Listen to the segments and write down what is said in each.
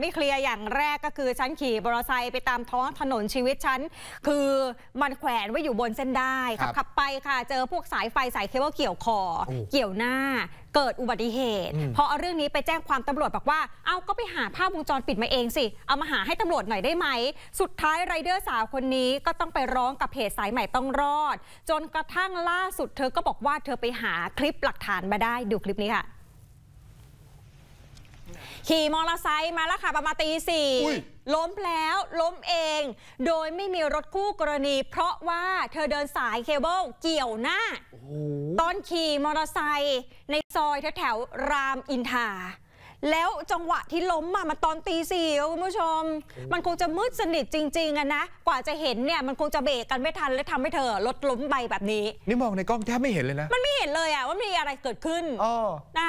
ไม่เคลียร์อย่างแรกก็คือฉันขี่มอเตอร์ไซค์ไปตามท้องถนนชีวิตฉันคือมันแขวนไว้อยู่บนเส้นได้ครับขับไปค่ะเจอพวกสายไฟสายเคเบิลเกี่ยวคอเกี่ยวหน้าเกิดอุบัติเหตุพอเอาเรื่องนี้ไปแจ้งความตำรวจบอกว่าเอาก็ไปหาภาพวงจรปิดมาเองสิ เอามาหาให้ตำรวจหน่อยได้ไหม สุดท้ายไรเดอร์สาวคนนี้ก็ต้องไปร้องกับเพจสายใหม่ต้องรอด จนกระทั่งล่าสุด เธอก็บอกว่าเธอไปหาคลิปหลักฐานมาได้ดูคลิปนี้ค่ะขี่มอเตอร์ไซค์มาแล้วค่ะประมาณตีสี่ล้มแล้วล้มเอง โดยไม่มีรถคู่กรณีเพราะว่าเธอเดินสายเคเบิลเกี่ยวหน้า ตอนขี่มอเตอร์ไซค์ในซอยแถวรามอินทา แล้วจังหวะที่ล้มมามาตอนตีสี่คุณผู้ชม มันคงจะมืดสนิทจริงๆอะนะ กว่าจะเห็นเนี่ย มันคงจะเบรกกันไม่ทันและทำให้เธอรถล้มไปแบบนี้นี่มองในกล้องแทบไม่เห็นเลยนะมันไม่เห็นเลยอะว่ามีอะไรเกิดขึ้นอ๋อนะ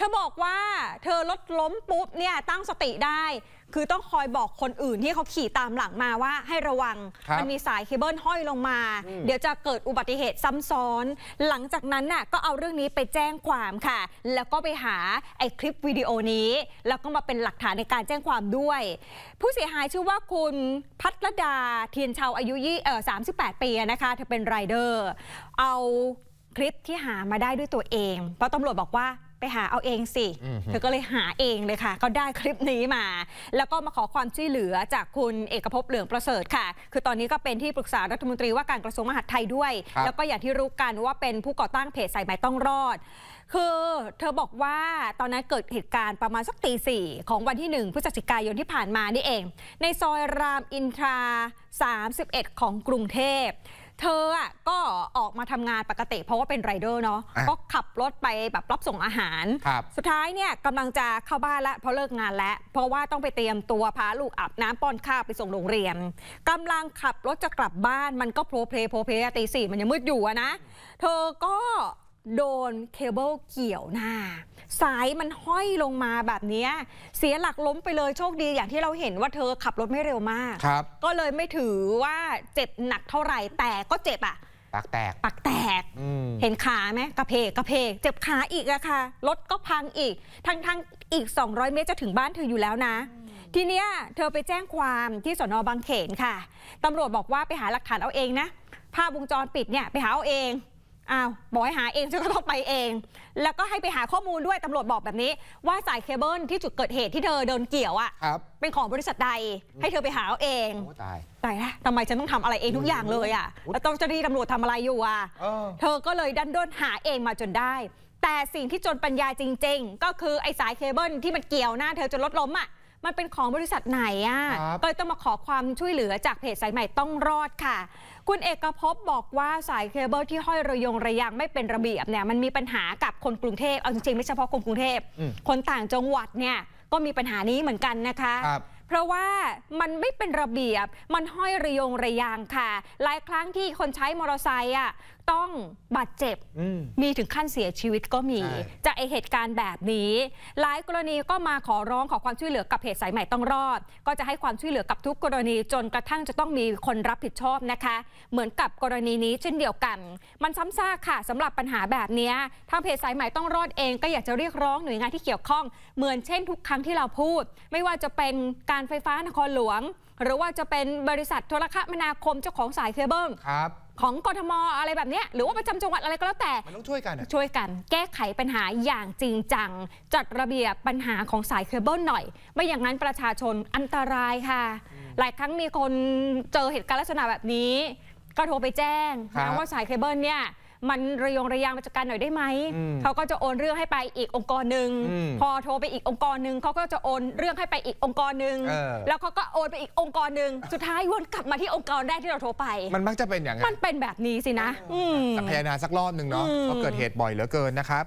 ธอบอกว่าเธอรถล้มปุ๊บเนี่ยตั้งสติได้ คือต้องคอยบอกคนอื่นที่เขาขี่ตามหลังมาว่าให้ระวังมันมีสายเคเบิลห้อยลงมา เดี๋ยวจะเกิดอุบัติเหตุซ้ำซ้อน หลังจากนั้นน่ะก็เอาเรื่องนี้ไปแจ้งความค่ะ แล้วก็ไปหาไอ้คลิปวิดีโอนี้ แล้วก็มาเป็นหลักฐานในการแจ้งความด้วย ผู้เสียหายชื่อว่าคุณพัทรดาเทียนชาวอายุยี่เออสามสิบแปดปีนะคะเธอเป็นไรเดอร์เอาคลิปที่หามาได้ด้วยตัวเองเพราะตำรวจบอกว่าไปหาเอาเองสิเธอก็เลยหาเองเลยค่ะ ก็ได้คลิปนี้มา แล้วก็มาขอความช่วยเหลือจากคุณเอกภพเหลืองประเสริฐค่ะ คือตอนนี้ก็เป็นที่ปรึกษารัฐมนตรีว่าการกระทรวงมหาดไทยด้วย แล้วก็อย่างที่รู้กันว่าเป็นผู้ก่อตั้งเพจสายไหมต้องรอด คือเธอบอกว่าตอนนั้นเกิดเหตุการณ์ประมาณสักตีสี่ของวันที่ 1พฤศจิกายนที่ผ่านมานี่เอง ในซอยรามอินทรา31 ของกรุงเทพเธออ่ะก็ออกมาทำงานปกติ เพราะว่าเป็นไรเดอร์เนาะก็ขับรถไปแบบรับส่งอาหาร สุดท้ายเนี่ยกำลังจะเข้าบ้านละ เพราะเลิกงานแล้ว เพราะว่าต้องไปเตรียมตัวพาลูกอาบน้ำป้อนข้าวไปส่งโรงเรียน กำลังขับรถจะกลับบ้านมันก็โผล่เพลโผล่เพลตีสี่มันยังมืดอยู่นะ เธอก็โดนเคเบิลเกี่ยวหน้าสายมันห้อยลงมาแบบนี้ เสียหลักล้มไปเลยโชคดีอย่างที่เราเห็นว่าเธอขับรถไม่เร็วมากก็เลยไม่ถือว่าเจ็บหนักเท่าไหร่แต่ก็เจ็บอ่ะปากแตกปากแตกเห็นขาไหมกระเพกกระเพกเจ็บขาอีกอะค่ะรถก็พังอีก ทั้งทั้งอีก 200 เมตรจะถึงบ้านเธออยู่แล้วนะ ทีเนี้ยเธอไปแจ้งความที่สนบางเขนค่ะตำรวจบอกว่าไปหาหลักฐานเอาเองนะภาพวงจรปิดเนี่ยไปหาเอาเองอ้าวบอกให้หาเองฉันก็ต้องไปเอง แล้วก็ให้ไปหาข้อมูลด้วยตำรวจบอกแบบนี้ ว่าสายเคเบิลที่จุดเกิดเหตุที่เธอเดินเกี่ยวอะ่ะเป็นของบริษัทใดให้เธอไปหาเองอตายตายแล้วทำไมฉันต้องทำอะไรเองทุกอย่างเลยอะแล้วต้องเจ้าหนีตำรวจทำอะไรอยู่อะเะเธอก็เลยดันด้นหาเองมาจนได้ แต่สิ่งที่จนปัญญาจริง ๆ ก็คือไอ้สายเคเบิลที่มันเกี่ยวหน้าเธอจนรถล้มอ่ะมันเป็นของบริษัทไหนอ่ะก็เลยต้องมาขอความช่วยเหลือจากเพจสายใหม่ต้องรอดค่ะ คุณเอกภพบอกว่าสายเคเบิลที่ห้อยระยงระยางไม่เป็นระเบียบเนี่ย มันมีปัญหากับคนกรุงเทพเอาจริงๆไม่เฉพาะคนกรุงเทพคนต่างจังหวัดเนี่ยก็มีปัญหานี้เหมือนกันนะคะ เพราะว่ามันไม่เป็นระเบียบมันห้อยระยงระยางค่ะ หลายครั้งที่คนใช้มอเตอร์ไซค์อ่ะต้องบาดเจ็บมีถึงขั้นเสียชีวิตก็มี จากไอเหตุการณ์แบบนี้ หลายกรณีก็มาขอร้องขอความช่วยเหลือกับเพจสายใหม่ต้องรอด ก็จะให้ความช่วยเหลือกับทุกกรณีจนกระทั่งจะต้องมีคนรับผิดชอบนะคะ เหมือนกับกรณีนี้เช่นเดียวกัน มันซ้ำซากค่ะ สำหรับปัญหาแบบนี้ทางเพจสายใหม่ต้องรอดเองก็อยากจะเรียกร้องหน่วยงานที่เกี่ยวข้องเหมือนเช่นทุกครั้งที่เราพูด ไม่ว่าจะเป็นการไฟฟ้านครหลวง หรือว่าจะเป็นบริษัทโทรคมนาคมเจ้าของสายเคเบิลครับของกทมอะไรแบบนี้หรือว่าประจำจังหวัดอะไรก็แล้วแต่ มันต้องช่วยกันช่วยกันแก้ไขปัญหาอย่างจริงจัง จัดระเบียบปัญหาของสายเคเบิลหน่อย ไม่อย่างนั้นประชาชนอันตรายค่ะ หลายครั้งมีคนเจอเหตุการณ์ลักษณะแบบนี้ ก็โทรไปแจ้งนะว่าสายเคเบิลเนี่ยมันระยงระยางมาจัดการหน่อยได้ไหม เขาก็จะโอนเรื่องให้ไปอีกองค์กรหนึ่ง พอโทรไปอีกองค์กรหนึ่งเขาก็จะโอนเรื่องให้ไปอีกองค์กรหนึ่งแล้วเขาก็โอนไปอีกองค์กรหนึ่งสุดท้ายวนกลับมาที่องค์กรแรกที่เราโทรไป มันมักจะเป็นอย่างนั้นมันเป็นแบบนี้สินะพยานาสักรอบหนึ่งเนาะเพราะ เกิดเหตุบ่อยเหลือเกินนะครับ